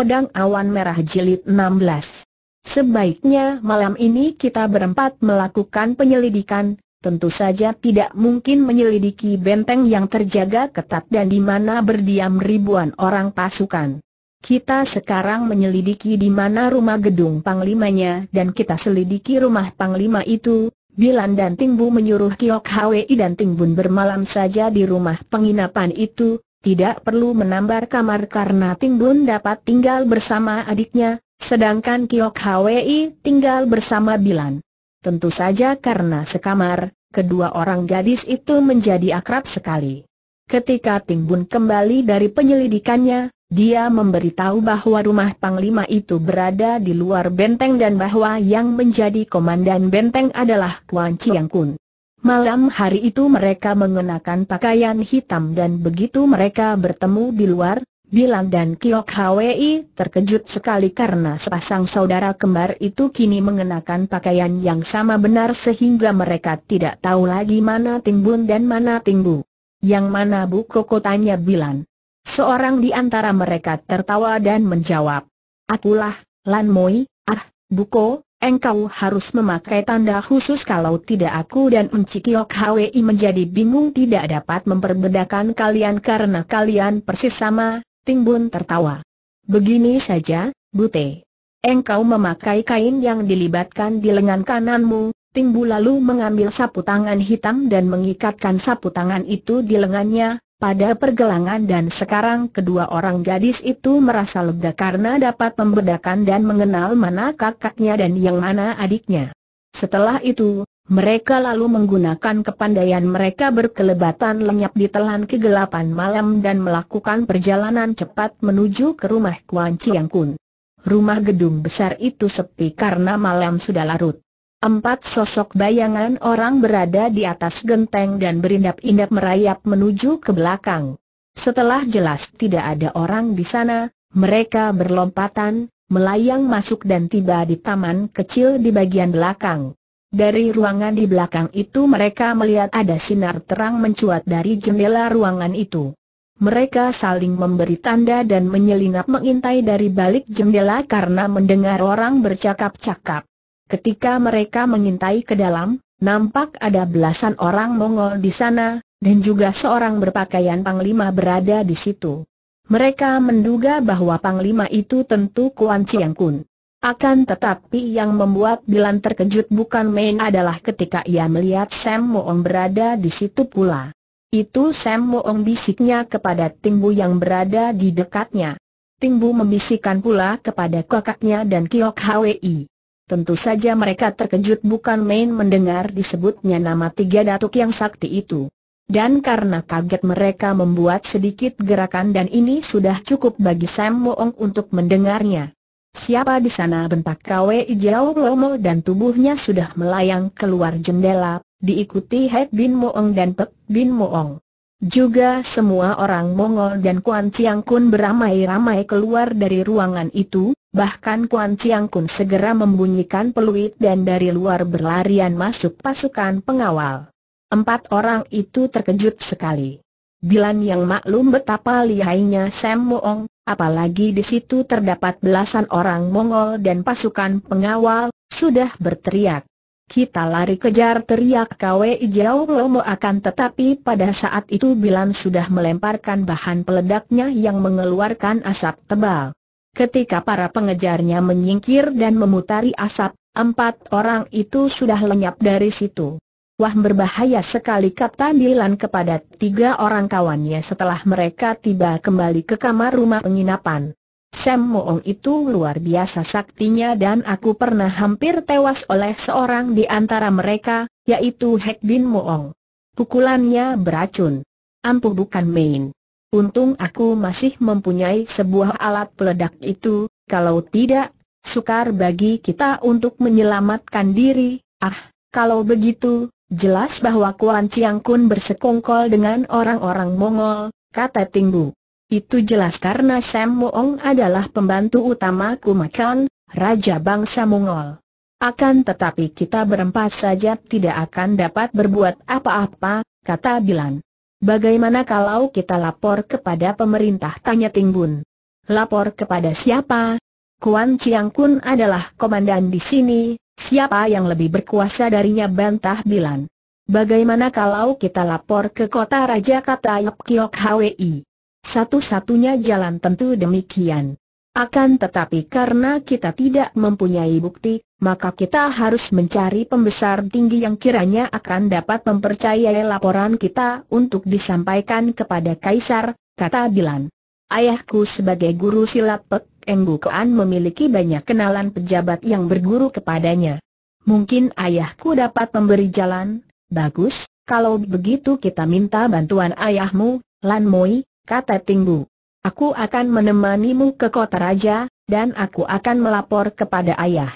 Pedang Awan Merah Jilid 16 Sebaiknya malam ini kita berempat melakukan penyelidikan, tentu saja tidak mungkin menyelidiki benteng yang terjaga ketat dan di mana berdiam ribuan orang pasukan. Kita sekarang menyelidiki di mana rumah gedung panglimanya dan kita selidiki rumah panglima itu, Bilan dan Tingbu menyuruh Kiok Hwi dan Tingbun bermalam saja di rumah penginapan itu, tidak perlu menambah kamar karena Timbun dapat tinggal bersama adiknya, sedangkan Kiok Hwi tinggal bersama Bilan. Tentu saja karena sekamar, kedua orang gadis itu menjadi akrab sekali. Ketika Timbun kembali dari penyelidikannya, dia memberitahu bahwa rumah Panglima itu berada di luar benteng dan bahwa yang menjadi komandan benteng adalah Kuan Chiang Kun. Malam hari itu mereka mengenakan pakaian hitam dan begitu mereka bertemu di luar, Bilang dan Kiok Hwi terkejut sekali karena sepasang saudara kembar itu kini mengenakan pakaian yang sama benar sehingga mereka tidak tahu lagi mana Timbun dan mana Timbu. Yang mana Bu Koko tanya Bilan. Seorang di antara mereka tertawa dan menjawab, Akulah, Lan Moi, ah, Buko, Engkau harus memakai tanda khusus kalau tidak aku dan Encikiok Hwi menjadi bingung tidak dapat memperbedakan kalian karena kalian persis sama, Tingbun tertawa. Begini saja, Bute. Engkau memakai kain yang dilibatkan di lengan kananmu, Tingbu lalu mengambil sapu tangan hitam dan mengikatkan sapu tangan itu di lengannya, pada pergelangan dan sekarang kedua orang gadis itu merasa lega karena dapat membedakan dan mengenal mana kakaknya dan yang mana adiknya. Setelah itu, mereka lalu menggunakan kepandaian mereka berkelebatan lenyap di telan kegelapan malam dan melakukan perjalanan cepat menuju ke rumah Kuan Chiang Kun. Rumah gedung besar itu sepi karena malam sudah larut. Empat sosok bayangan orang berada di atas genteng dan berindap-indap merayap menuju ke belakang. Setelah jelas tidak ada orang di sana, mereka berlompatan, melayang masuk dan tiba di taman kecil di bagian belakang. Dari ruangan di belakang itu mereka melihat ada sinar terang mencuat dari jendela ruangan itu. Mereka saling memberi tanda dan menyelinap mengintai dari balik jendela karena mendengar orang bercakap-cakap. Ketika mereka mengintai ke dalam, nampak ada belasan orang Mongol di sana, dan juga seorang berpakaian panglima berada di situ. Mereka menduga bahwa panglima itu tentu Kuan Chiang Kun. Akan tetapi yang membuat Bilan terkejut bukan main adalah ketika ia melihat Sam Moong berada di situ pula. Itu Sam Moong bisiknya kepada Tingbu yang berada di dekatnya. Tingbu membisikkan pula kepada kakaknya dan Kiok Hwi. Tentu saja mereka terkejut bukan main mendengar disebutnya nama tiga datuk yang sakti itu. Dan karena kaget mereka membuat sedikit gerakan dan ini sudah cukup bagi Sam Moong untuk mendengarnya. Siapa di sana bentak Kwe Ijau Lomo dan tubuhnya sudah melayang keluar jendela, diikuti Het Bin Moong dan Pek Bin Moong. Juga semua orang Mongol dan Kuan Chiang Kun beramai-ramai keluar dari ruangan itu, bahkan Kuan Chiang Kun segera membunyikan peluit dan dari luar berlarian masuk pasukan pengawal. Empat orang itu terkejut sekali. Bilan yang maklum betapa lihainya Sam Moong, apalagi di situ terdapat belasan orang Mongol dan pasukan pengawal, sudah berteriak. Kita lari kejar teriak Kwe Jauh Lomo akan tetapi pada saat itu Bilan sudah melemparkan bahan peledaknya yang mengeluarkan asap tebal. Ketika para pengejarnya menyingkir dan memutari asap, empat orang itu sudah lenyap dari situ. Wah berbahaya sekali kata Bilan kepada tiga orang kawannya setelah mereka tiba kembali ke kamar rumah penginapan. Sam Moong itu luar biasa saktinya dan aku pernah hampir tewas oleh seorang di antara mereka, yaitu Hek Bin Moong. Pukulannya beracun. Ampuh bukan main. Untung aku masih mempunyai sebuah alat peledak itu, kalau tidak, sukar bagi kita untuk menyelamatkan diri. Ah, kalau begitu, jelas bahwa Kuan Ciang Kun bersekongkol dengan orang-orang Mongol, kata Tinggu. Itu jelas karena Sam Moong adalah pembantu utama Kumakan, Raja Bangsa Mongol. Akan tetapi kita berempat saja tidak akan dapat berbuat apa-apa, kata Bilan. Bagaimana kalau kita lapor kepada pemerintah? Tanya Tingbun. Lapor kepada siapa? Kuan Chiang Kun adalah komandan di sini, siapa yang lebih berkuasa darinya bantah Bilan. Bagaimana kalau kita lapor ke kota raja kata Yap Kiok Hwi? Satu-satunya jalan tentu demikian. Akan tetapi karena kita tidak mempunyai bukti, maka kita harus mencari pembesar tinggi yang kiranya akan dapat mempercayai laporan kita untuk disampaikan kepada Kaisar, kata Bilan. Ayahku sebagai guru silat Pek Enggu Kean memiliki banyak kenalan pejabat yang berguru kepadanya. Mungkin ayahku dapat memberi jalan, bagus, kalau begitu kita minta bantuan ayahmu, Lan Moi, kata Tinggu. Aku akan menemanimu ke kota raja, dan aku akan melapor kepada ayah.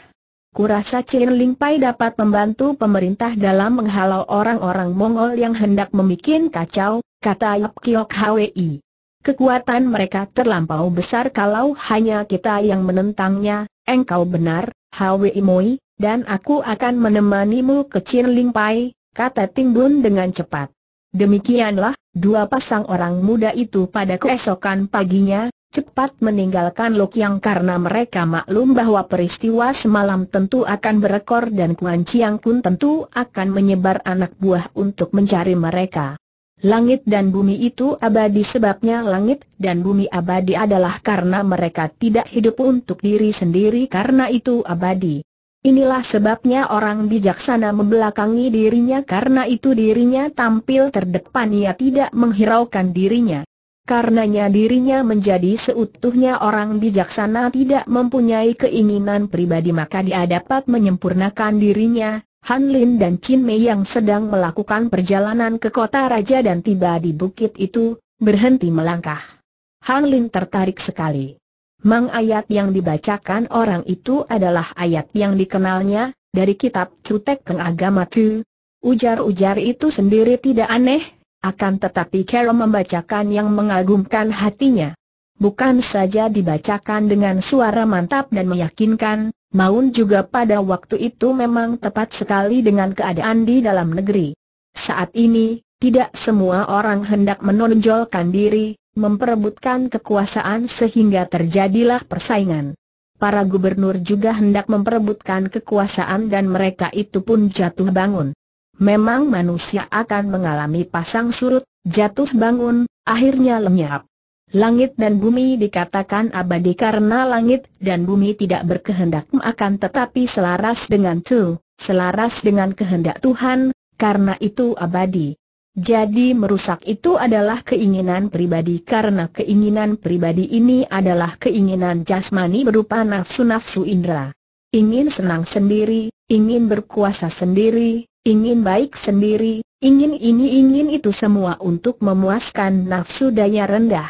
Kurasa Chin Ling Pai dapat membantu pemerintah dalam menghalau orang-orang Mongol yang hendak membuat kacau, kata Yap Kiok Hwi. Kekuatan mereka terlampau besar kalau hanya kita yang menentangnya, engkau benar, Hwi Moi, dan aku akan menemanimu ke Chin Ling Pai, kata Ting Bun dengan cepat. Demikianlah, Dua pasang orang muda itu pada keesokan paginya, cepat meninggalkan Lok Yang karena mereka maklum bahwa peristiwa semalam tentu akan berekor dan Kuan Chiang pun tentu akan menyebar anak buah untuk mencari mereka. Langit dan bumi itu abadi sebabnya langit dan bumi abadi adalah karena mereka tidak hidup untuk diri sendiri karena itu abadi. Inilah sebabnya orang bijaksana membelakangi dirinya karena itu dirinya tampil terdepan ia tidak menghiraukan dirinya. Karenanya dirinya menjadi seutuhnya orang bijaksana tidak mempunyai keinginan pribadi maka dia dapat menyempurnakan dirinya. Han Lin dan Chin Mei yang sedang melakukan perjalanan ke kota raja dan tiba di bukit itu, berhenti melangkah. Han Lin tertarik sekali. Mang ayat yang dibacakan orang itu adalah ayat yang dikenalnya, dari kitab Cutek Keng Agama Tu. Ujar-ujar itu sendiri tidak aneh, akan tetapi Kero membacakan yang mengagumkan hatinya. Bukan saja dibacakan dengan suara mantap dan meyakinkan, Maun juga pada waktu itu memang tepat sekali dengan keadaan di dalam negeri. Saat ini, tidak semua orang hendak menonjolkan diri, memperebutkan kekuasaan sehingga terjadilah persaingan. Para gubernur juga hendak memperebutkan kekuasaan dan mereka itu pun jatuh bangun. Memang manusia akan mengalami pasang surut, jatuh bangun, akhirnya lenyap. Langit dan bumi dikatakan abadi karena langit dan bumi tidak berkehendak akan tetapi selaras dengan tu, selaras dengan kehendak Tuhan, karena itu abadi. Jadi merusak itu adalah keinginan pribadi karena keinginan pribadi ini adalah keinginan jasmani berupa nafsu-nafsu indera. Ingin senang sendiri, ingin berkuasa sendiri, ingin baik sendiri, ingin ini ingin itu semua untuk memuaskan nafsu daya rendah.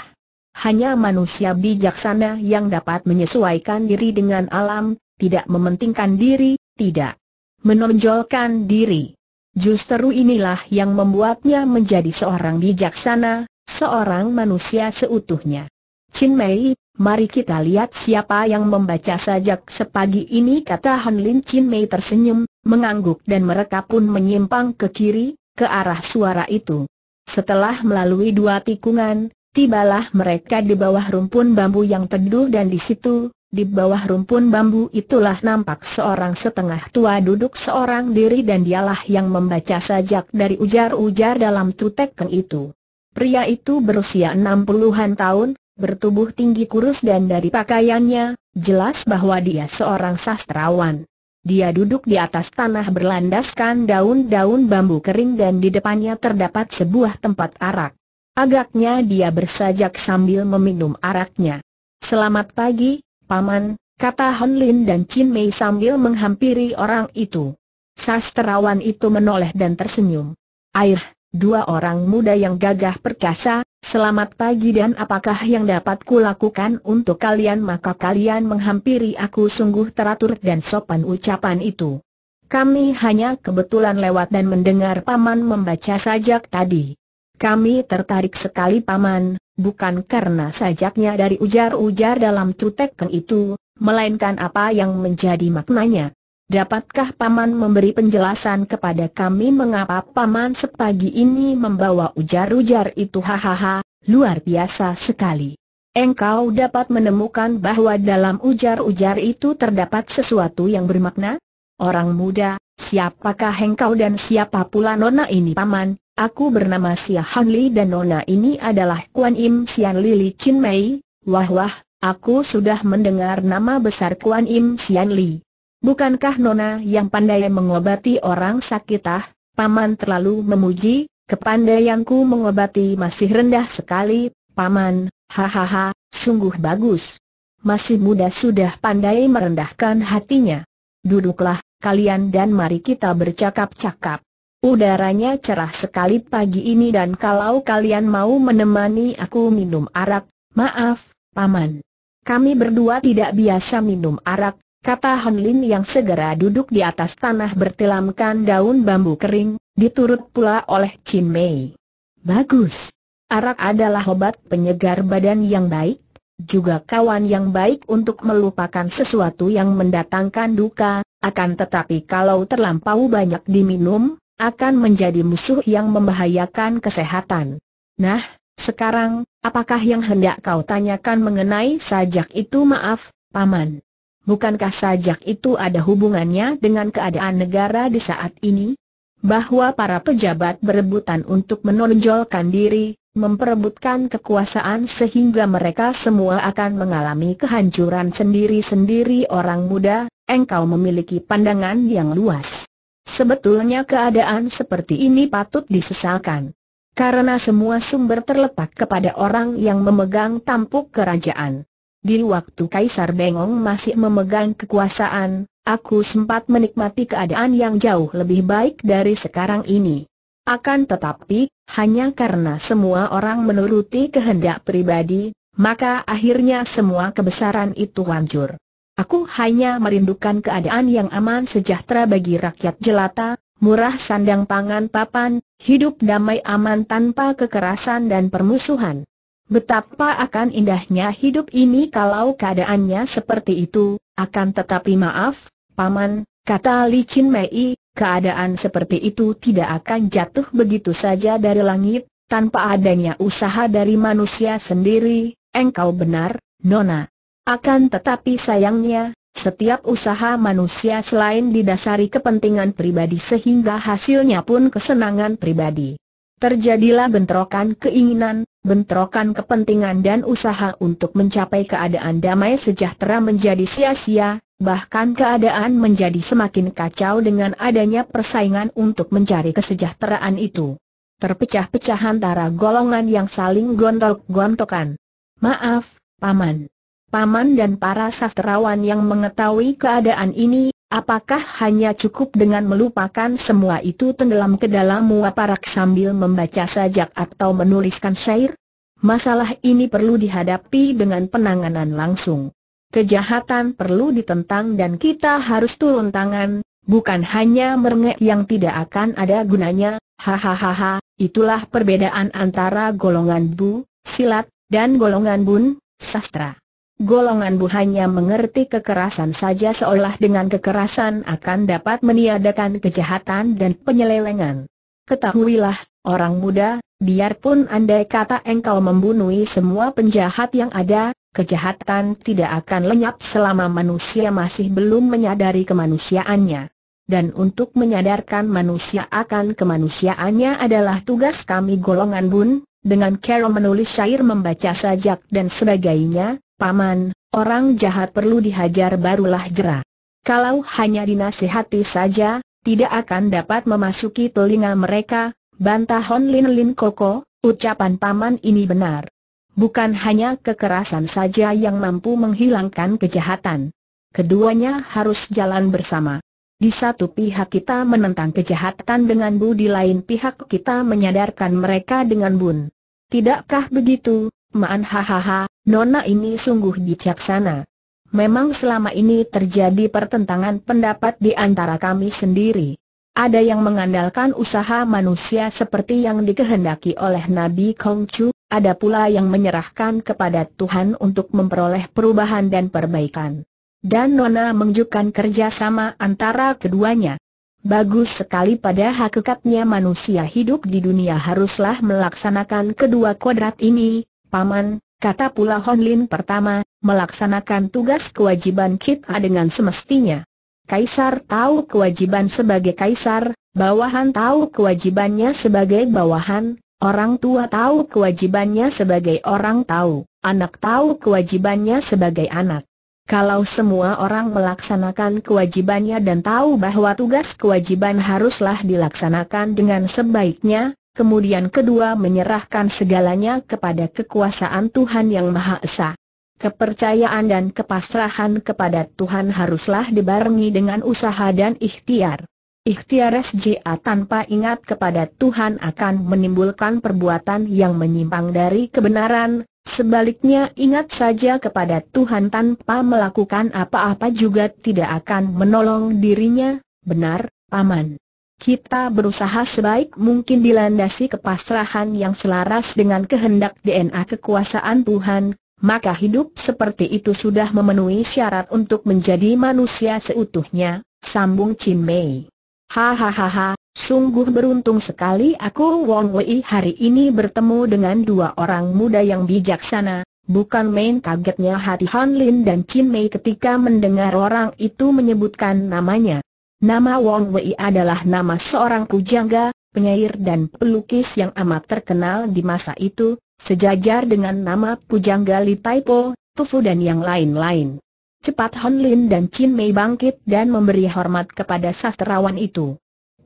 Hanya manusia bijaksana yang dapat menyesuaikan diri dengan alam, tidak mementingkan diri, tidak menonjolkan diri. Justru inilah yang membuatnya menjadi seorang bijaksana, seorang manusia seutuhnya. Chin Mei, mari kita lihat siapa yang membaca sajak sepagi ini kata Han Lin Chin Mei tersenyum, mengangguk dan mereka pun menyimpang ke kiri, ke arah suara itu. Setelah melalui dua tikungan, tibalah mereka di bawah rumpun bambu yang teduh dan di situ, di bawah rumpun bambu itulah nampak seorang setengah tua duduk seorang diri dan dialah yang membaca sajak dari ujar-ujar dalam tutekeng itu. Pria itu berusia enam puluhan tahun, bertubuh tinggi kurus dan dari pakaiannya, jelas bahwa dia seorang sastrawan. Dia duduk di atas tanah berlandaskan daun-daun bambu kering dan di depannya terdapat sebuah tempat arak. Agaknya dia bersajak sambil meminum araknya. Selamat pagi, Paman, kata Han Lin dan Chin Mei sambil menghampiri orang itu. Sastrawan itu menoleh dan tersenyum. Air, dua orang muda yang gagah perkasa, selamat pagi dan apakah yang dapat kulakukan untuk kalian maka kalian menghampiri aku sungguh teratur dan sopan ucapan itu. Kami hanya kebetulan lewat dan mendengar Paman membaca sajak tadi. Kami tertarik sekali Paman, bukan karena sajaknya dari ujar-ujar dalam cutekan itu, melainkan apa yang menjadi maknanya. Dapatkah Paman memberi penjelasan kepada kami mengapa Paman sepagi ini membawa ujar-ujar itu hahaha, luar biasa sekali. Engkau dapat menemukan bahwa dalam ujar-ujar itu terdapat sesuatu yang bermakna? Orang muda, siapakah engkau dan siapa pula nona ini Paman? Aku bernama Xia Li dan Nona ini adalah Kuan Im Sian Li Chin Mei. Wah wah, aku sudah mendengar nama besar Kuan Im Sian Li. Bukankah Nona yang pandai mengobati orang sakit ah? Paman terlalu memuji, kepandaianku mengobati masih rendah sekali, Paman, hahaha, sungguh bagus. Masih muda sudah pandai merendahkan hatinya. Duduklah, kalian dan mari kita bercakap-cakap. Udaranya cerah sekali pagi ini dan kalau kalian mau menemani aku minum arak, maaf, Paman. Kami berdua tidak biasa minum arak, kata Han Lin yang segera duduk di atas tanah bertilamkan daun bambu kering, diturut pula oleh Chin Mei. Bagus. Arak adalah obat penyegar badan yang baik, juga kawan yang baik untuk melupakan sesuatu yang mendatangkan duka, akan tetapi kalau terlampau banyak diminum, akan menjadi musuh yang membahayakan kesehatan. Nah, sekarang, apakah yang hendak kau tanyakan mengenai sajak itu maaf, Paman? Bukankah sajak itu ada hubungannya dengan keadaan negara di saat ini? Bahwa para pejabat berebutan untuk menonjolkan diri, memperebutkan kekuasaan sehingga mereka semua akan mengalami kehancuran sendiri-sendiri orang muda, engkau memiliki pandangan yang luas. Sebetulnya keadaan seperti ini patut disesalkan. Karena semua sumber terletak kepada orang yang memegang tampuk kerajaan. Di waktu Kaisar Bengong masih memegang kekuasaan, aku sempat menikmati keadaan yang jauh lebih baik dari sekarang ini. Akan tetapi, hanya karena semua orang menuruti kehendak pribadi, maka akhirnya semua kebesaran itu hancur. Aku hanya merindukan keadaan yang aman sejahtera bagi rakyat jelata, murah sandang pangan papan, hidup damai aman tanpa kekerasan dan permusuhan. Betapa akan indahnya hidup ini kalau keadaannya seperti itu, akan tetapi maaf, Paman, kata Li Chin Mei, keadaan seperti itu tidak akan jatuh begitu saja dari langit, tanpa adanya usaha dari manusia sendiri, engkau benar, Nona. Akan tetapi sayangnya, setiap usaha manusia selain didasari kepentingan pribadi sehingga hasilnya pun kesenangan pribadi. Terjadilah bentrokan keinginan, bentrokan kepentingan dan usaha untuk mencapai keadaan damai sejahtera menjadi sia-sia, bahkan keadaan menjadi semakin kacau dengan adanya persaingan untuk mencari kesejahteraan itu. Terpecah-pecah antara golongan yang saling gontok-gontokan. Maaf, Paman. Paman dan para sastrawan yang mengetahui keadaan ini, apakah hanya cukup dengan melupakan semua itu tenggelam ke dalam muaparak sambil membaca sajak atau menuliskan syair? Masalah ini perlu dihadapi dengan penanganan langsung. Kejahatan perlu ditentang dan kita harus turun tangan, bukan hanya merengek yang tidak akan ada gunanya, hahaha, itulah perbedaan antara golongan bu, silat, dan golongan bun, sastra. Golongan hanya mengerti kekerasan saja seolah dengan kekerasan akan dapat meniadakan kejahatan dan penyelewengan. Ketahuilah, orang muda, biarpun andai kata engkau membunuhi semua penjahat yang ada, kejahatan tidak akan lenyap selama manusia masih belum menyadari kemanusiaannya. Dan untuk menyadarkan manusia akan kemanusiaannya adalah tugas kami golongan bun, dengan kero menulis syair membaca sajak dan sebagainya, Paman, orang jahat perlu dihajar barulah jera. Kalau hanya dinasihati saja, tidak akan dapat memasuki telinga mereka, bantah Hon Lin Lin Koko, ucapan Paman ini benar. Bukan hanya kekerasan saja yang mampu menghilangkan kejahatan. Keduanya harus jalan bersama. Di satu pihak kita menentang kejahatan dengan Bu, di lain pihak kita menyadarkan mereka dengan Bun. Tidakkah begitu, Maan hahaha, Nona ini sungguh bijaksana. Memang selama ini terjadi pertentangan pendapat di antara kami sendiri. Ada yang mengandalkan usaha manusia seperti yang dikehendaki oleh Nabi Kongcu, ada pula yang menyerahkan kepada Tuhan untuk memperoleh perubahan dan perbaikan. Dan Nona menunjukkan kerjasama antara keduanya. Bagus sekali pada hakikatnya manusia hidup di dunia haruslah melaksanakan kedua kodrat ini, Paman, Kata pula Honlin pertama, melaksanakan tugas kewajiban kita dengan semestinya. Kaisar tahu kewajiban sebagai kaisar, bawahan tahu kewajibannya sebagai bawahan, orang tua tahu kewajibannya sebagai orang tahu, anak tahu kewajibannya sebagai anak. Kalau semua orang melaksanakan kewajibannya dan tahu bahwa tugas kewajiban haruslah dilaksanakan dengan sebaiknya, kemudian kedua menyerahkan segalanya kepada kekuasaan Tuhan Yang Maha Esa. Kepercayaan dan kepasrahan kepada Tuhan haruslah dibarengi dengan usaha dan ikhtiar. Ikhtiar SJA tanpa ingat kepada Tuhan akan menimbulkan perbuatan yang menyimpang dari kebenaran, sebaliknya ingat saja kepada Tuhan tanpa melakukan apa-apa juga tidak akan menolong dirinya, benar, aman. Kita berusaha sebaik mungkin dilandasi kepasrahan yang selaras dengan kehendak DNA kekuasaan Tuhan, maka hidup seperti itu sudah memenuhi syarat untuk menjadi manusia seutuhnya, sambung Chin Mei. Hahaha, sungguh beruntung sekali aku Wong Wei hari ini bertemu dengan dua orang muda yang bijaksana, Bukan main kagetnya hati Han Lin dan Chin Mei ketika mendengar orang itu menyebutkan namanya. Nama Wong Wei adalah nama seorang pujangga, penyair dan pelukis yang amat terkenal di masa itu, sejajar dengan nama pujangga Li Taipo, Tufu dan yang lain-lain. Cepat Hon Lin dan Chin Mei bangkit dan memberi hormat kepada sastrawan itu.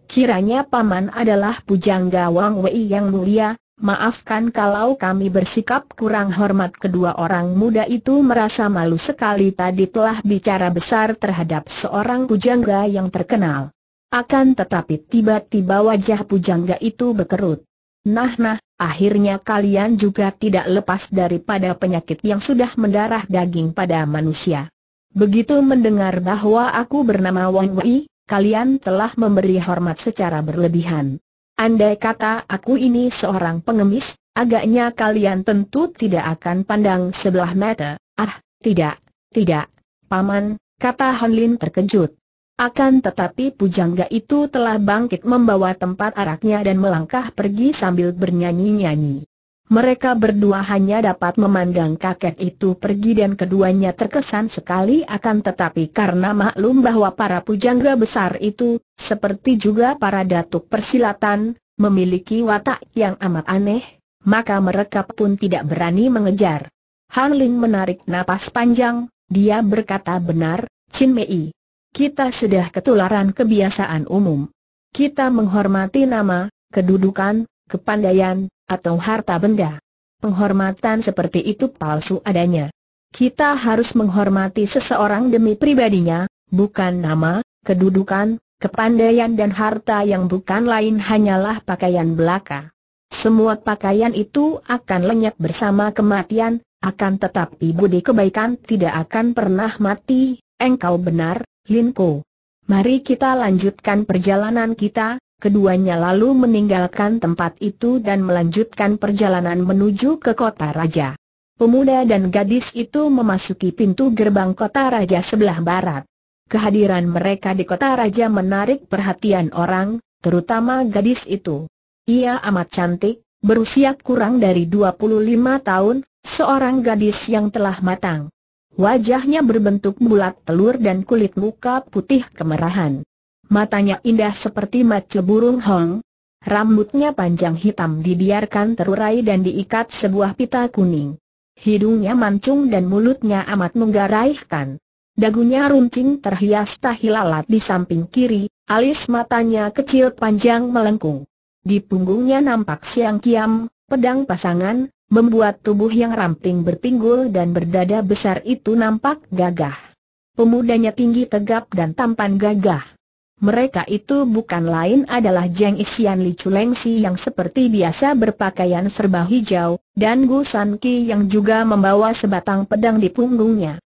Kiranya paman adalah pujangga Wang Wei yang mulia, Maafkan kalau kami bersikap kurang hormat kedua orang muda itu merasa malu sekali tadi telah bicara besar terhadap seorang pujangga yang terkenal. Akan tetapi tiba-tiba wajah pujangga itu berkerut. Nah nah, akhirnya kalian juga tidak lepas daripada penyakit yang sudah mendarah daging pada manusia. Begitu mendengar bahwa aku bernama Wang Wei, kalian telah memberi hormat secara berlebihan. Andai kata aku ini seorang pengemis, agaknya kalian tentu tidak akan pandang sebelah mata. Ah, tidak, tidak, paman, kata Han terkejut. Akan tetapi pujangga itu telah bangkit membawa tempat araknya dan melangkah pergi sambil bernyanyi-nyanyi mereka berdua hanya dapat memandang kakek itu pergi dan keduanya terkesan sekali akan tetapi karena maklum bahwa para pujangga besar itu, seperti juga para datuk persilatan, memiliki watak yang amat aneh, maka mereka pun tidak berani mengejar. Han Ling menarik napas panjang, dia berkata benar, Chin Mei. Kita sudah ketularan kebiasaan umum. Kita menghormati nama, kedudukan, kepandaian, atau harta benda. Penghormatan seperti itu palsu adanya. Kita harus menghormati seseorang demi pribadinya, bukan nama, kedudukan, kepandaian dan harta yang bukan lain hanyalah pakaian belaka. Semua pakaian itu akan lenyap bersama kematian, akan tetapi budi kebaikan tidak akan pernah mati, engkau benar, Linko. Mari kita lanjutkan perjalanan kita, Keduanya lalu meninggalkan tempat itu dan melanjutkan perjalanan menuju ke kota raja. Pemuda dan gadis itu memasuki pintu gerbang kota raja sebelah barat. Kehadiran mereka di kota raja menarik perhatian orang, terutama gadis itu. Ia amat cantik, berusia kurang dari 25 tahun, seorang gadis yang telah matang. Wajahnya berbentuk bulat telur dan kulit muka putih kemerahan matanya indah seperti mata burung hong. Rambutnya panjang hitam dibiarkan terurai dan diikat sebuah pita kuning. Hidungnya mancung dan mulutnya amat menggaraihkan. Dagunya runcing terhias tahilalat di samping kiri, alis matanya kecil panjang melengkung. Di punggungnya nampak siang kiam, pedang pasangan, membuat tubuh yang ramping berpinggul dan berdada besar itu nampak gagah. Pemudanya tinggi tegap dan tampan gagah mereka itu bukan lain adalah Jeng Isian Li Chulengsi yang seperti biasa berpakaian serba hijau, dan Gu San Ki yang juga membawa sebatang pedang di punggungnya.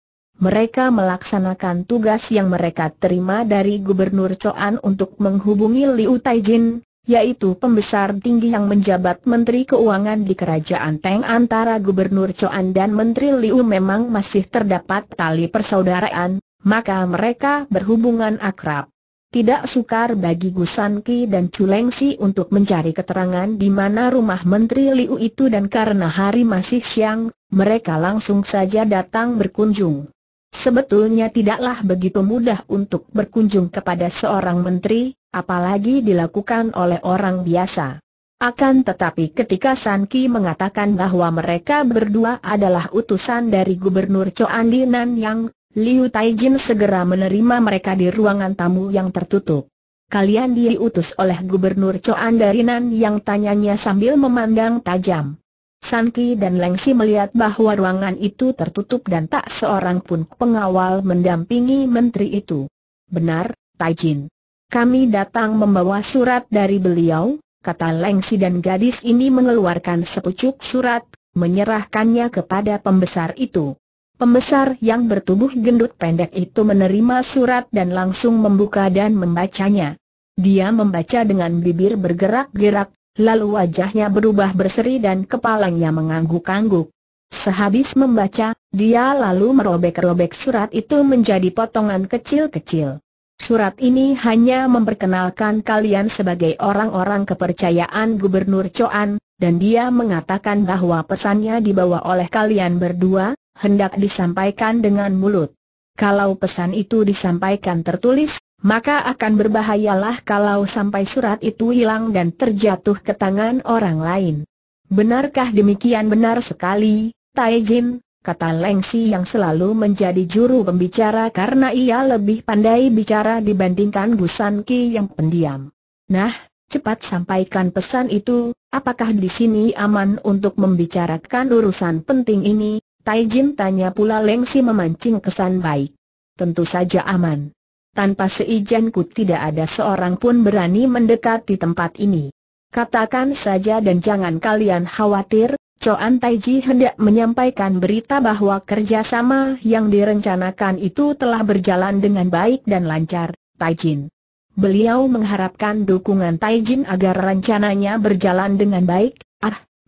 Mereka melaksanakan tugas yang mereka terima dari Gubernur Choan untuk menghubungi Liu Taijin, yaitu pembesar tinggi yang menjabat Menteri Keuangan di Kerajaan Teng antara Gubernur Choan dan Menteri Liu memang masih terdapat tali persaudaraan, maka mereka berhubungan akrab. Tidak sukar bagi Ki dan Culengsi untuk mencari keterangan di mana rumah Menteri Liu itu dan karena hari masih siang, mereka langsung saja datang berkunjung. Sebetulnya tidaklah begitu mudah untuk berkunjung kepada seorang menteri, apalagi dilakukan oleh orang biasa. Akan tetapi ketika Sanqi mengatakan bahwa mereka berdua adalah utusan dari Gubernur Choandinan yang Liu Taijin segera menerima mereka di ruangan tamu yang tertutup. Kalian diutus oleh Gubernur Coan Darinan yang tanyanya sambil memandang tajam. Sanki dan Lengsi melihat bahwa ruangan itu tertutup dan tak seorang pun pengawal mendampingi menteri itu. Benar, Taijin. Kami datang membawa surat dari beliau, kata Lengsi dan gadis ini mengeluarkan sepucuk surat, menyerahkannya kepada pembesar itu. Pembesar yang bertubuh gendut pendek itu menerima surat dan langsung membuka dan membacanya. Dia membaca dengan bibir bergerak-gerak, lalu wajahnya berubah berseri dan kepalanya mengangguk-angguk. Sehabis membaca, dia lalu merobek-robek surat itu menjadi potongan kecil-kecil. Surat ini hanya memperkenalkan kalian sebagai orang-orang kepercayaan Gubernur Coan, dan dia mengatakan bahwa pesannya dibawa oleh kalian berdua, hendak disampaikan dengan mulut. Kalau pesan itu disampaikan tertulis, maka akan berbahayalah kalau sampai surat itu hilang dan terjatuh ke tangan orang lain. Benarkah demikian benar sekali, Taijin? kata Lengsi yang selalu menjadi juru pembicara karena ia lebih pandai bicara dibandingkan Gusan Ki yang pendiam. Nah, cepat sampaikan pesan itu, apakah di sini aman untuk membicarakan urusan penting ini, Tai tanya pula Lengsi memancing kesan baik. Tentu saja aman. Tanpa seizinku tidak ada seorang pun berani mendekati tempat ini. Katakan saja dan jangan kalian khawatir, Coan Taiji hendak menyampaikan berita bahwa kerjasama yang direncanakan itu telah berjalan dengan baik dan lancar, Taijin. Beliau mengharapkan dukungan Taijin agar rencananya berjalan dengan baik,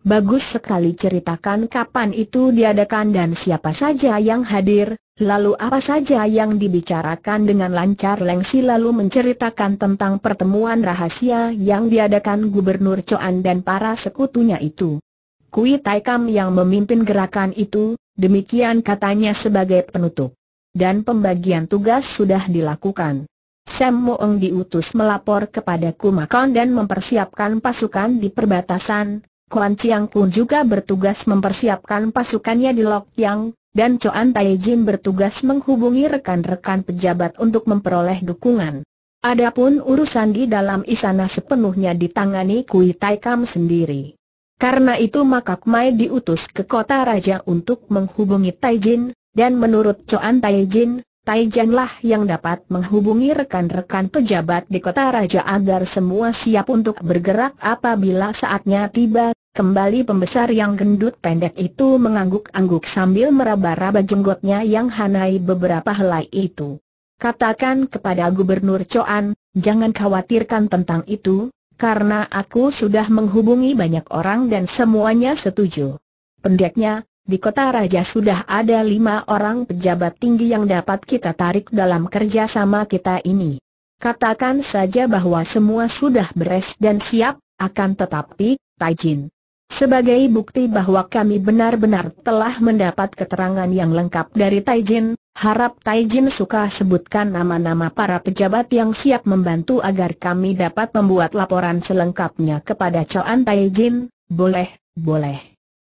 Bagus sekali ceritakan kapan itu diadakan dan siapa saja yang hadir, lalu apa saja yang dibicarakan dengan lancar Lengsi lalu menceritakan tentang pertemuan rahasia yang diadakan Gubernur Coan dan para sekutunya itu. Kui Tai yang memimpin gerakan itu, demikian katanya sebagai penutup. Dan pembagian tugas sudah dilakukan. Sam Moeng diutus melapor kepada Kumakon dan mempersiapkan pasukan di perbatasan, Kuan Chiang pun juga bertugas mempersiapkan pasukannya di Lok Yang, dan Choan Tai Jin bertugas menghubungi rekan-rekan pejabat untuk memperoleh dukungan. Adapun urusan di dalam isana sepenuhnya ditangani Kui Tai Kam sendiri. Karena itu maka Kmai diutus ke kota raja untuk menghubungi Tai Jin, dan menurut Choan Tai Jin, Taijanlah yang dapat menghubungi rekan-rekan pejabat di kota raja agar semua siap untuk bergerak apabila saatnya tiba. Kembali pembesar yang gendut pendek itu mengangguk-angguk sambil meraba-raba jenggotnya yang hanai beberapa helai itu. Katakan kepada Gubernur Coan, jangan khawatirkan tentang itu, karena aku sudah menghubungi banyak orang dan semuanya setuju. Pendeknya, di kota raja sudah ada lima orang pejabat tinggi yang dapat kita tarik dalam kerjasama kita ini. Katakan saja bahwa semua sudah beres dan siap, akan tetapi, Taijin. Sebagai bukti bahwa kami benar-benar telah mendapat keterangan yang lengkap dari Taijin, harap Taijin suka sebutkan nama-nama para pejabat yang siap membantu agar kami dapat membuat laporan selengkapnya kepada Choan Taijin, boleh, boleh.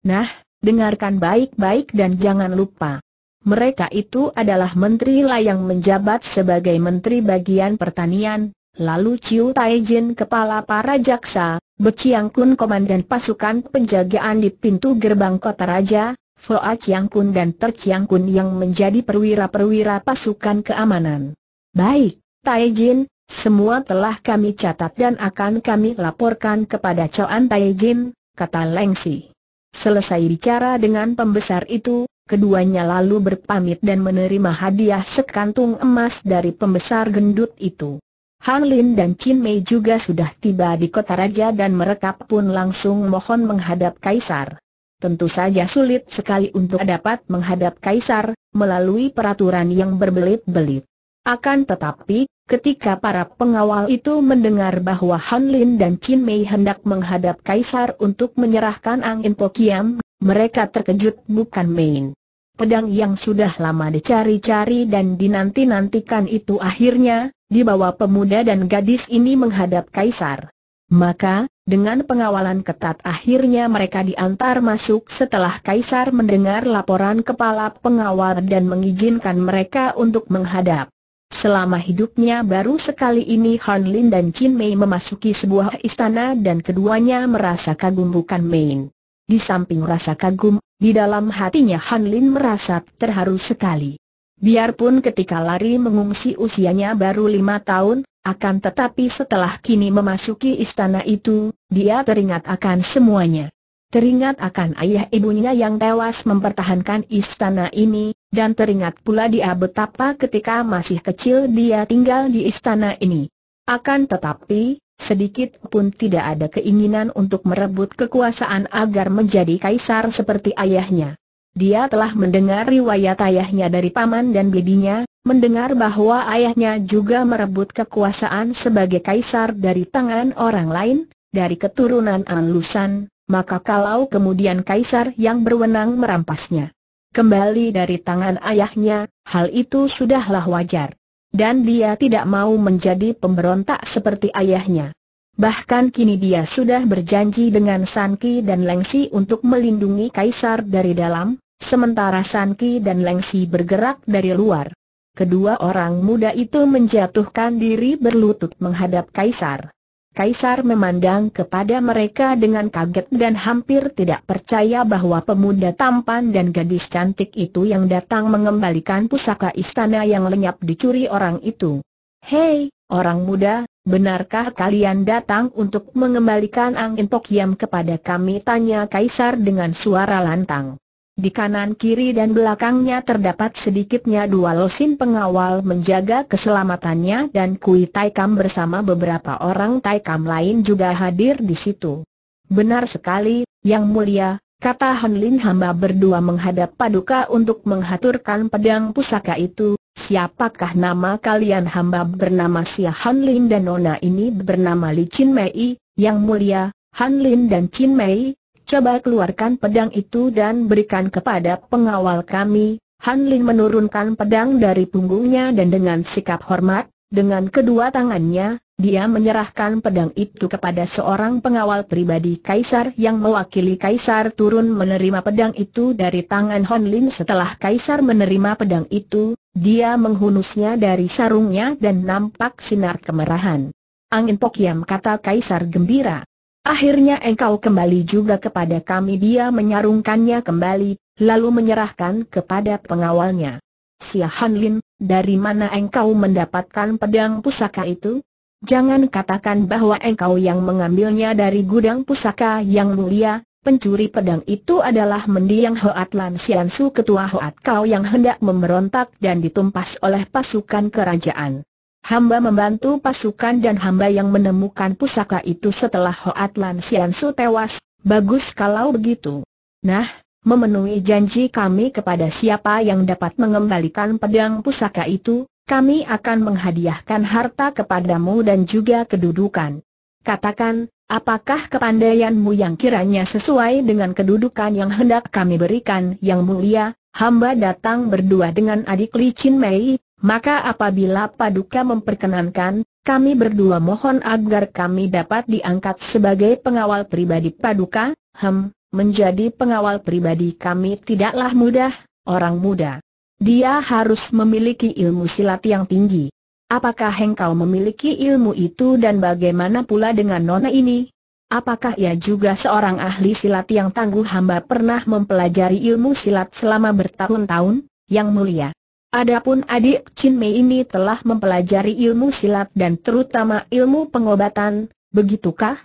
Nah, dengarkan baik-baik dan jangan lupa. Mereka itu adalah menteri layang yang menjabat sebagai menteri bagian pertanian, lalu Ciu Taijin kepala para jaksa, Beciang Kun komandan pasukan penjagaan di pintu gerbang kota raja, Foa Chiang Kun dan Ter Chiang Kun yang menjadi perwira-perwira pasukan keamanan. Baik, Taijin, semua telah kami catat dan akan kami laporkan kepada Choan Taijin, kata Lengsi. Selesai bicara dengan pembesar itu, keduanya lalu berpamit dan menerima hadiah sekantung emas dari pembesar gendut itu. Han Lin dan Chin Mei juga sudah tiba di kota raja dan mereka pun langsung mohon menghadap kaisar. Tentu saja sulit sekali untuk dapat menghadap kaisar, melalui peraturan yang berbelit-belit. Akan tetapi, Ketika para pengawal itu mendengar bahwa Han Lin dan Chin Mei hendak menghadap Kaisar untuk menyerahkan Angin Pokiam, mereka terkejut bukan main. Pedang yang sudah lama dicari-cari dan dinanti-nantikan itu akhirnya, dibawa pemuda dan gadis ini menghadap Kaisar. Maka, dengan pengawalan ketat akhirnya mereka diantar masuk setelah Kaisar mendengar laporan kepala pengawal dan mengizinkan mereka untuk menghadap. Selama hidupnya baru sekali ini Han Lin dan Chin Mei memasuki sebuah istana dan keduanya merasa kagum bukan main. Di samping rasa kagum, di dalam hatinya Han Lin merasa terharu sekali. Biarpun ketika lari mengungsi usianya baru lima tahun, akan tetapi setelah kini memasuki istana itu, dia teringat akan semuanya. Teringat akan ayah ibunya yang tewas mempertahankan istana ini, dan teringat pula dia betapa ketika masih kecil dia tinggal di istana ini. Akan tetapi, sedikit pun tidak ada keinginan untuk merebut kekuasaan agar menjadi kaisar seperti ayahnya. Dia telah mendengar riwayat ayahnya dari paman dan bibinya, mendengar bahwa ayahnya juga merebut kekuasaan sebagai kaisar dari tangan orang lain, dari keturunan Anlusan, maka kalau kemudian kaisar yang berwenang merampasnya kembali dari tangan ayahnya, hal itu sudahlah wajar. Dan dia tidak mau menjadi pemberontak seperti ayahnya. Bahkan kini dia sudah berjanji dengan Sanki dan Lengsi untuk melindungi kaisar dari dalam, sementara Sanki dan Lengsi bergerak dari luar. Kedua orang muda itu menjatuhkan diri berlutut menghadap kaisar. Kaisar memandang kepada mereka dengan kaget dan hampir tidak percaya bahwa pemuda tampan dan gadis cantik itu yang datang mengembalikan pusaka istana yang lenyap dicuri orang itu. Hei, orang muda, benarkah kalian datang untuk mengembalikan angin Tokyam kepada kami? Tanya Kaisar dengan suara lantang. Di kanan kiri dan belakangnya terdapat sedikitnya dua losin pengawal menjaga keselamatannya dan Kui Taikam bersama beberapa orang Taikam lain juga hadir di situ. Benar sekali, Yang Mulia, kata Han Lin hamba berdua menghadap paduka untuk menghaturkan pedang pusaka itu, siapakah nama kalian hamba bernama Sia Han Lin dan Nona ini bernama Li Chin Mei, Yang Mulia, Han Lin dan Chin Mei, Coba keluarkan pedang itu dan berikan kepada pengawal kami. Han Lin menurunkan pedang dari punggungnya dan dengan sikap hormat, dengan kedua tangannya, dia menyerahkan pedang itu kepada seorang pengawal pribadi kaisar yang mewakili kaisar turun menerima pedang itu dari tangan Hanlin. Lin setelah kaisar menerima pedang itu, dia menghunusnya dari sarungnya dan nampak sinar kemerahan. Angin Pokiam kata kaisar gembira. Akhirnya engkau kembali juga kepada kami dia menyarungkannya kembali, lalu menyerahkan kepada pengawalnya. Sia Hanlin, dari mana engkau mendapatkan pedang pusaka itu? Jangan katakan bahwa engkau yang mengambilnya dari gudang pusaka yang mulia, pencuri pedang itu adalah mendiang Hoat Lan Siansu ketua Hoat Kau yang hendak memberontak dan ditumpas oleh pasukan kerajaan. Hamba membantu pasukan dan hamba yang menemukan pusaka itu setelah Hoat Lan Sian tewas, bagus kalau begitu. Nah, memenuhi janji kami kepada siapa yang dapat mengembalikan pedang pusaka itu, kami akan menghadiahkan harta kepadamu dan juga kedudukan. Katakan, apakah kepandaianmu yang kiranya sesuai dengan kedudukan yang hendak kami berikan yang mulia, hamba datang berdua dengan adik Li Chin Mei, maka apabila Paduka memperkenankan, kami berdua mohon agar kami dapat diangkat sebagai pengawal pribadi Paduka, hem, menjadi pengawal pribadi kami tidaklah mudah, orang muda. Dia harus memiliki ilmu silat yang tinggi. Apakah engkau memiliki ilmu itu dan bagaimana pula dengan nona ini? Apakah ia juga seorang ahli silat yang tangguh hamba pernah mempelajari ilmu silat selama bertahun-tahun, yang mulia? Adapun adik Chin Mei ini telah mempelajari ilmu silat dan terutama ilmu pengobatan, begitukah?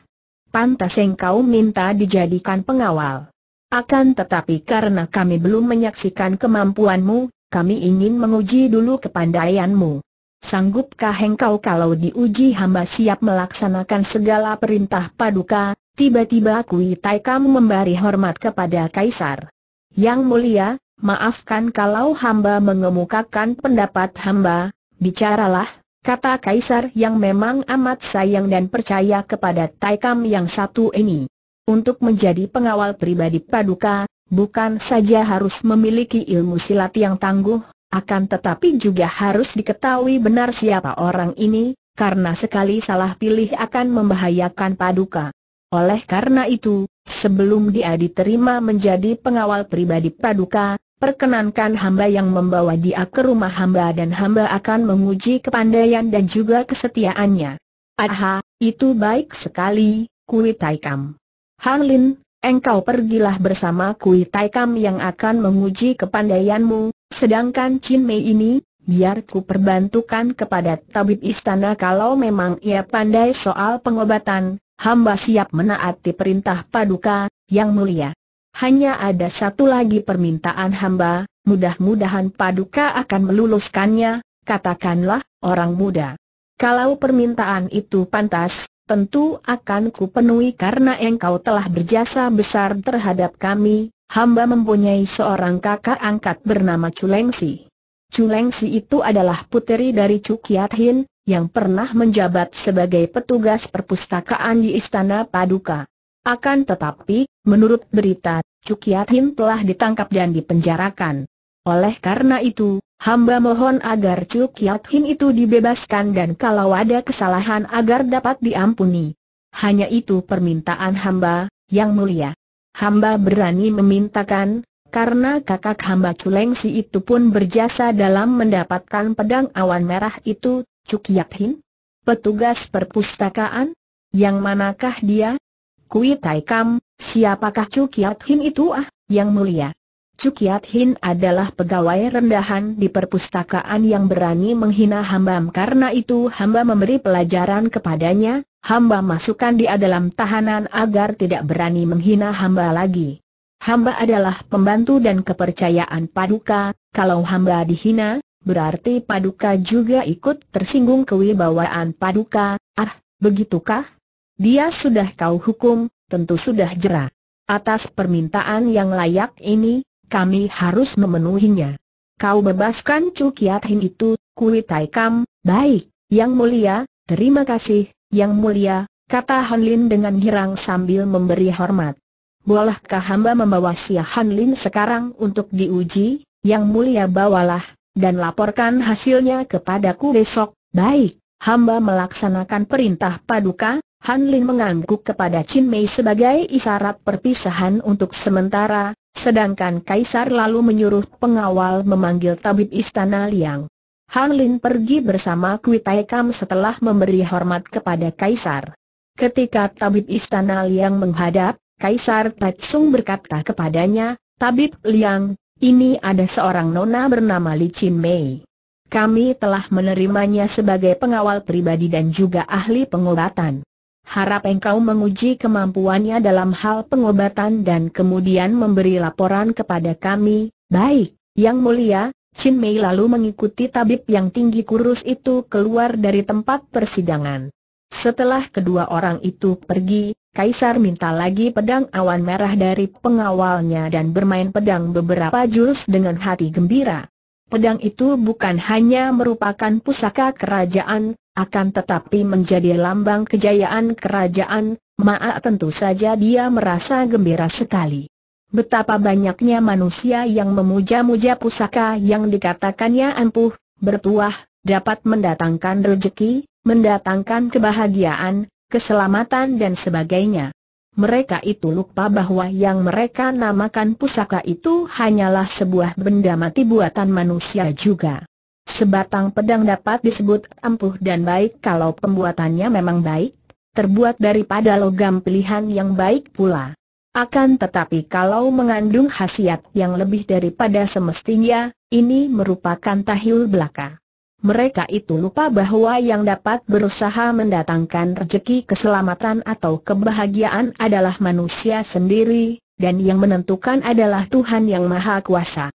Pantas engkau minta dijadikan pengawal. Akan tetapi karena kami belum menyaksikan kemampuanmu, kami ingin menguji dulu kepandaianmu. Sanggupkah engkau kalau diuji hamba siap melaksanakan segala perintah paduka, tiba-tiba Kui Tai kamu memberi hormat kepada Kaisar. Yang mulia, maafkan kalau hamba mengemukakan pendapat hamba, bicaralah, kata Kaisar yang memang amat sayang dan percaya kepada Taikam yang satu ini. Untuk menjadi pengawal pribadi Paduka, bukan saja harus memiliki ilmu silat yang tangguh, akan tetapi juga harus diketahui benar siapa orang ini, karena sekali salah pilih akan membahayakan Paduka. Oleh karena itu, sebelum dia diterima menjadi pengawal pribadi Paduka, Perkenankan hamba yang membawa dia ke rumah hamba dan hamba akan menguji kepandaian dan juga kesetiaannya. Aha, itu baik sekali, Kui Taikam. Lin, engkau pergilah bersama Kui Taikam yang akan menguji kepandaianmu, sedangkan Chin Mei ini, biar ku perbantukan kepada tabib istana kalau memang ia pandai soal pengobatan, hamba siap menaati perintah paduka, yang mulia. Hanya ada satu lagi permintaan hamba, mudah-mudahan Paduka akan meluluskannya, katakanlah, orang muda. Kalau permintaan itu pantas, tentu akan kupenuhi karena engkau telah berjasa besar terhadap kami, hamba mempunyai seorang kakak angkat bernama Culengsi. Culengsi itu adalah puteri dari Cukiat Hin, yang pernah menjabat sebagai petugas perpustakaan di Istana Paduka. Akan tetapi, menurut berita, Cukiat Hin telah ditangkap dan dipenjarakan. Oleh karena itu, hamba mohon agar Cukiat Hin itu dibebaskan dan kalau ada kesalahan agar dapat diampuni. Hanya itu permintaan hamba, yang mulia. Hamba berani memintakan, karena kakak hamba Culengsi itu pun berjasa dalam mendapatkan pedang awan merah itu, Cukiat Hin. Petugas perpustakaan? Yang manakah dia? Kui Tai Kam, siapakah Cukiat Hin itu ah, yang mulia? Cukiat Hin adalah pegawai rendahan di perpustakaan yang berani menghina hamba. karena itu hamba memberi pelajaran kepadanya, hamba masukkan dia dalam tahanan agar tidak berani menghina hamba lagi. Hamba adalah pembantu dan kepercayaan paduka, kalau hamba dihina, berarti paduka juga ikut tersinggung kewibawaan paduka, ah, begitukah? Dia sudah kau hukum, tentu sudah jera. Atas permintaan yang layak ini, kami harus memenuhinya. Kau bebaskan Chu Kiat Hin itu, Kui Tai Kam, baik, Yang Mulia, terima kasih, Yang Mulia, kata Han Lin dengan girang sambil memberi hormat. Bolehkah hamba membawa Sia Han Lin sekarang untuk diuji, Yang Mulia bawalah, dan laporkan hasilnya kepadaku besok, baik, hamba melaksanakan perintah paduka, Han Lin mengangguk kepada Chin Mei sebagai isyarat perpisahan untuk sementara, sedangkan Kaisar lalu menyuruh pengawal memanggil tabib istana Liang. Han Lin pergi bersama Kui Tai Kam setelah memberi hormat kepada Kaisar. Ketika tabib istana Liang menghadap, Kaisar Tsung berkata kepadanya, Tabib Liang, ini ada seorang nona bernama Li Chin Mei. Kami telah menerimanya sebagai pengawal pribadi dan juga ahli pengobatan. Harap engkau menguji kemampuannya dalam hal pengobatan dan kemudian memberi laporan kepada kami. Baik, Yang Mulia, Chin Mei lalu mengikuti tabib yang tinggi kurus itu keluar dari tempat persidangan. Setelah kedua orang itu pergi, Kaisar minta lagi pedang awan merah dari pengawalnya dan bermain pedang beberapa jurus dengan hati gembira. Pedang itu bukan hanya merupakan pusaka kerajaan, akan tetapi menjadi lambang kejayaan kerajaan, Maa tentu saja dia merasa gembira sekali. Betapa banyaknya manusia yang memuja-muja pusaka yang dikatakannya ampuh, bertuah, dapat mendatangkan rejeki, mendatangkan kebahagiaan, keselamatan dan sebagainya. Mereka itu lupa bahwa yang mereka namakan pusaka itu hanyalah sebuah benda mati buatan manusia juga. Sebatang pedang dapat disebut ampuh dan baik kalau pembuatannya memang baik, terbuat daripada logam pilihan yang baik pula. Akan tetapi kalau mengandung khasiat yang lebih daripada semestinya, ini merupakan tahil belaka. Mereka itu lupa bahwa yang dapat berusaha mendatangkan rejeki keselamatan atau kebahagiaan adalah manusia sendiri, dan yang menentukan adalah Tuhan Yang Maha Kuasa.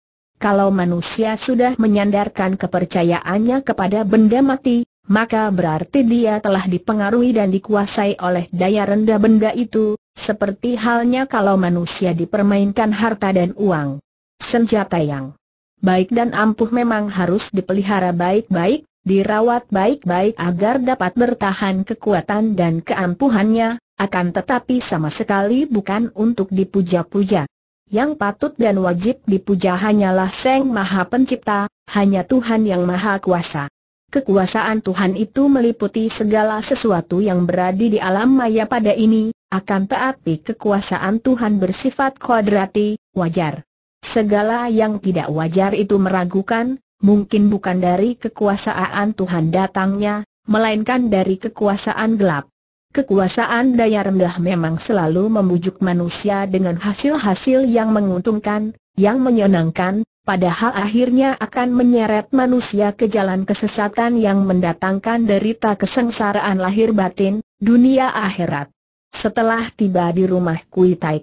Kalau manusia sudah menyandarkan kepercayaannya kepada benda mati, maka berarti dia telah dipengaruhi dan dikuasai oleh daya rendah benda itu, seperti halnya kalau manusia dipermainkan harta dan uang. Senjata yang baik dan ampuh memang harus dipelihara baik-baik, dirawat baik-baik agar dapat bertahan kekuatan dan keampuhannya, akan tetapi sama sekali bukan untuk dipuja-puja. Yang patut dan wajib dipuja hanyalah Sang Maha Pencipta, hanya Tuhan yang Maha Kuasa. Kekuasaan Tuhan itu meliputi segala sesuatu yang berada di alam maya pada ini, akan tetapi kekuasaan Tuhan bersifat kuadrati, wajar. Segala yang tidak wajar itu meragukan, mungkin bukan dari kekuasaan Tuhan datangnya, melainkan dari kekuasaan gelap. Kekuasaan daya rendah memang selalu membujuk manusia dengan hasil-hasil yang menguntungkan, yang menyenangkan, padahal akhirnya akan menyeret manusia ke jalan kesesatan yang mendatangkan derita kesengsaraan lahir batin, dunia akhirat. Setelah tiba di rumah Kui Tai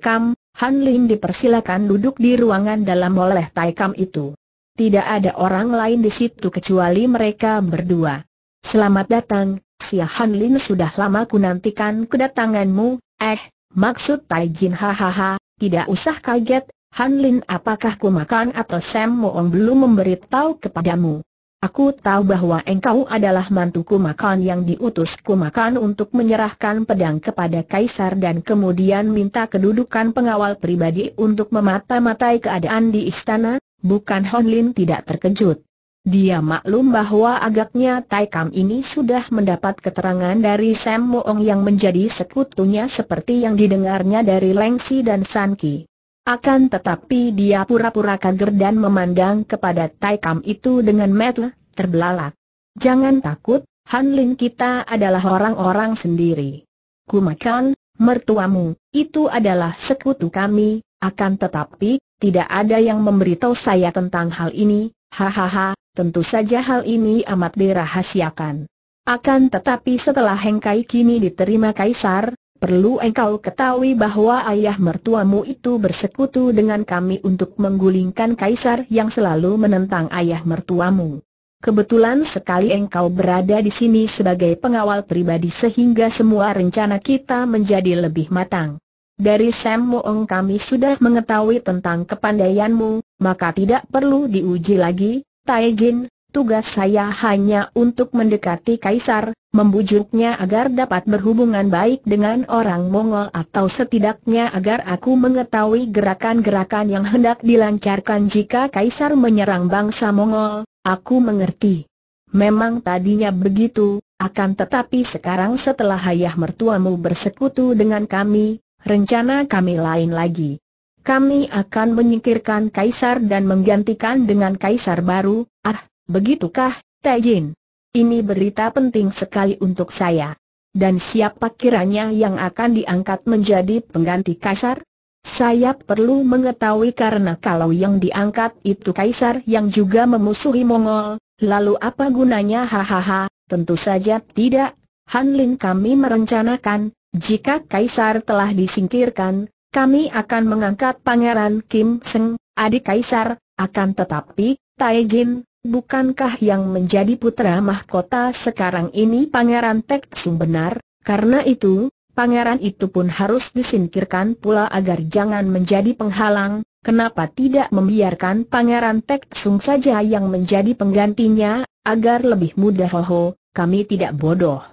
Han Lin dipersilakan duduk di ruangan dalam oleh Taikam itu. Tidak ada orang lain di situ kecuali mereka berdua. Selamat datang, Xia Hanlin sudah lama ku nantikan kedatanganmu, eh, maksud Tai Jin hahaha, tidak usah kaget, Hanlin. Lin apakah ku makan atau Sam Moong belum memberitahu kepadamu. Aku tahu bahwa engkau adalah mantuku makan yang diutus ku makan untuk menyerahkan pedang kepada Kaisar dan kemudian minta kedudukan pengawal pribadi untuk memata-matai keadaan di istana, bukan Hon tidak terkejut. Dia maklum bahwa agaknya Tai ini sudah mendapat keterangan dari Sam Moong yang menjadi sekutunya seperti yang didengarnya dari Lengsi dan Sanki. Akan tetapi dia pura-pura kaget dan memandang kepada Tai itu dengan mata terbelalak. Jangan takut, Han Lin kita adalah orang-orang sendiri. Kumakan, mertuamu, itu adalah sekutu kami, akan tetapi, tidak ada yang memberitahu saya tentang hal ini, hahaha, tentu saja hal ini amat dirahasiakan. Akan tetapi setelah Hengkai kini diterima Kaisar, perlu engkau ketahui bahwa ayah mertuamu itu bersekutu dengan kami untuk menggulingkan Kaisar yang selalu menentang ayah mertuamu. Kebetulan sekali engkau berada di sini sebagai pengawal pribadi sehingga semua rencana kita menjadi lebih matang. Dari Sam Moong kami sudah mengetahui tentang kepandaianmu, maka tidak perlu diuji lagi, Taijin, tugas saya hanya untuk mendekati Kaisar, membujuknya agar dapat berhubungan baik dengan orang Mongol atau setidaknya agar aku mengetahui gerakan-gerakan yang hendak dilancarkan jika Kaisar menyerang bangsa Mongol, aku mengerti. Memang tadinya begitu, akan tetapi sekarang setelah ayah mertuamu bersekutu dengan kami, rencana kami lain lagi. Kami akan menyingkirkan kaisar dan menggantikan dengan kaisar baru, ah, begitukah, Taijin? Ini berita penting sekali untuk saya. Dan siapa kiranya yang akan diangkat menjadi pengganti kaisar? Saya perlu mengetahui karena kalau yang diangkat itu kaisar yang juga memusuhi Mongol, lalu apa gunanya hahaha, tentu saja tidak. Hanlin kami merencanakan, jika kaisar telah disingkirkan, kami akan mengangkat Pangeran Kim Seng, adik Kaisar, akan tetapi, Tai Jin, bukankah yang menjadi putra mahkota sekarang ini Pangeran Tek Sung benar? Karena itu, pangeran itu pun harus disingkirkan pula agar jangan menjadi penghalang, Kenapa tidak membiarkan Pangeran Tek Sung saja yang menjadi penggantinya, agar lebih mudah hoho, kami tidak bodoh.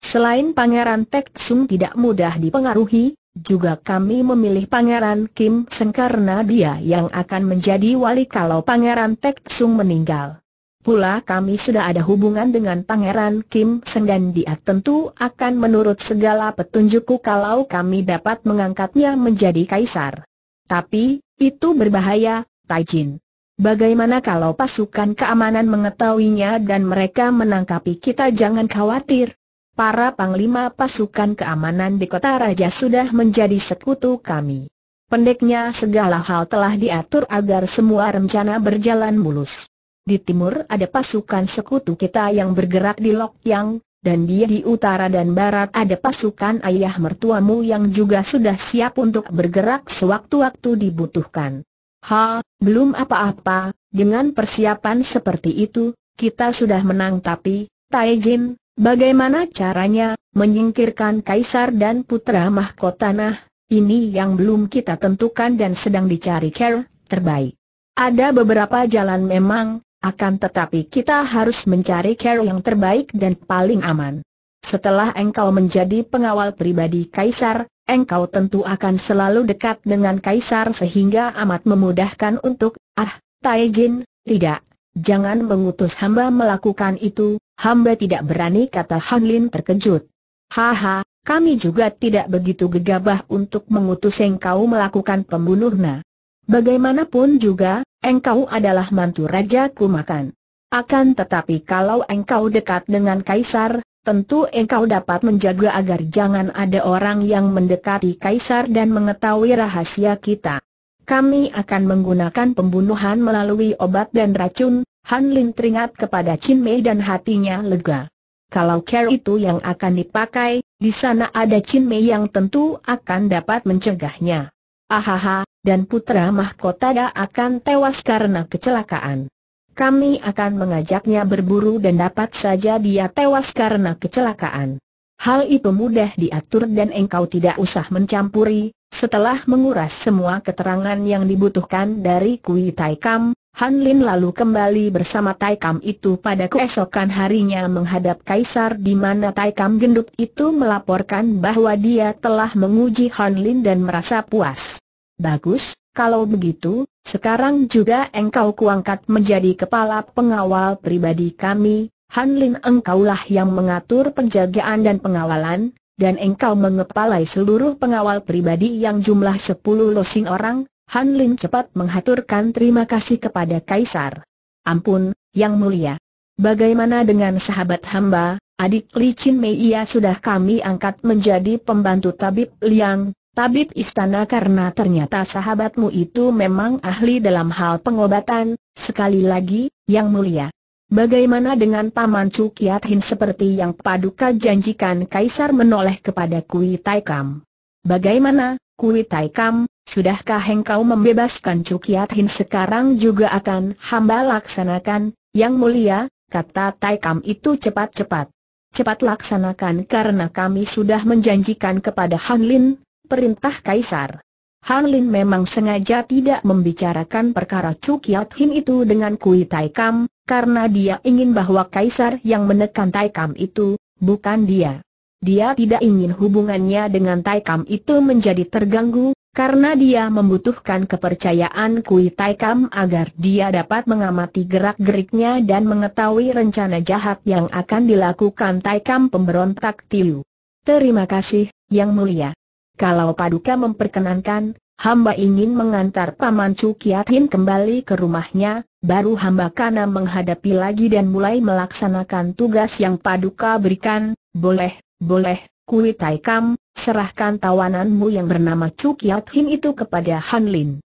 Selain Pangeran Tek Sung tidak mudah dipengaruhi, juga kami memilih Pangeran Kim Seng karena dia yang akan menjadi wali kalau Pangeran Tek Sung meninggal. Pula kami sudah ada hubungan dengan Pangeran Kim Seng dan dia tentu akan menurut segala petunjukku kalau kami dapat mengangkatnya menjadi kaisar. Tapi, itu berbahaya, Taijin. Bagaimana kalau pasukan keamanan mengetahuinya dan mereka menangkapi kita jangan khawatir, para panglima pasukan keamanan di kota raja sudah menjadi sekutu kami. Pendeknya segala hal telah diatur agar semua rencana berjalan mulus. Di timur ada pasukan sekutu kita yang bergerak di Lok Yang, dan dia di utara dan barat ada pasukan ayah mertuamu yang juga sudah siap untuk bergerak sewaktu-waktu dibutuhkan. Ha, belum apa-apa, dengan persiapan seperti itu, kita sudah menang tapi, Taijin, Bagaimana caranya menyingkirkan kaisar dan putra mahkota nah, ini yang belum kita tentukan dan sedang dicari care terbaik. Ada beberapa jalan memang, akan tetapi kita harus mencari care yang terbaik dan paling aman. Setelah engkau menjadi pengawal pribadi kaisar, engkau tentu akan selalu dekat dengan kaisar sehingga amat memudahkan untuk, ah, Taijin, tidak, jangan mengutus hamba melakukan itu, Hamba tidak berani kata Han Lin terkejut. Haha, kami juga tidak begitu gegabah untuk mengutus engkau melakukan pembunuhna. Bagaimanapun juga, engkau adalah mantu Raja Kumakan. Akan tetapi kalau engkau dekat dengan Kaisar, tentu engkau dapat menjaga agar jangan ada orang yang mendekati Kaisar dan mengetahui rahasia kita. Kami akan menggunakan pembunuhan melalui obat dan racun, Han Lin teringat kepada Chin Mei dan hatinya lega. Kalau care itu yang akan dipakai, di sana ada Chin Mei yang tentu akan dapat mencegahnya. Ahaha, dan putra mahkota akan tewas karena kecelakaan. Kami akan mengajaknya berburu dan dapat saja dia tewas karena kecelakaan. Hal itu mudah diatur dan engkau tidak usah mencampuri, setelah menguras semua keterangan yang dibutuhkan dari Kui Tai Kam, Han Lin lalu kembali bersama Taikam itu pada keesokan harinya menghadap Kaisar di mana Taikam gendut itu melaporkan bahwa dia telah menguji Han Lin dan merasa puas. Bagus, kalau begitu, sekarang juga engkau kuangkat menjadi kepala pengawal pribadi kami, Han Lin engkaulah yang mengatur penjagaan dan pengawalan, dan engkau mengepalai seluruh pengawal pribadi yang jumlah 10 losing orang, Han Lin cepat menghaturkan terima kasih kepada Kaisar. Ampun, Yang Mulia. Bagaimana dengan sahabat hamba, adik Li Chin Mei ia sudah kami angkat menjadi pembantu tabib Liang, tabib istana karena ternyata sahabatmu itu memang ahli dalam hal pengobatan, sekali lagi, Yang Mulia. Bagaimana dengan Paman Cukiat Hin seperti yang paduka janjikan Kaisar menoleh kepada Kui Tai Kam? Bagaimana, Kui Tai Kam, sudahkah engkau membebaskan Cukiat Hin sekarang juga akan hamba laksanakan, yang mulia, kata Tai Kam itu cepat-cepat. Cepat laksanakan karena kami sudah menjanjikan kepada Han Lin, perintah Kaisar. Han Lin memang sengaja tidak membicarakan perkara Cukiat Hin itu dengan Kui Tai Kam, karena dia ingin bahwa Kaisar yang menekan Tai Kam itu, bukan dia. Dia tidak ingin hubungannya dengan Taikam itu menjadi terganggu, karena dia membutuhkan kepercayaan Kui Taikam agar dia dapat mengamati gerak-geriknya dan mengetahui rencana jahat yang akan dilakukan Taikam pemberontak Tiu. Terima kasih, Yang Mulia. Kalau Paduka memperkenankan, hamba ingin mengantar Paman Cukiatin kembali ke rumahnya, baru hamba kana menghadapi lagi dan mulai melaksanakan tugas yang Paduka berikan, boleh, boleh, Kui Tai Kam, serahkan tawananmu yang bernama Chu Kiat Hin itu kepada Han Lin.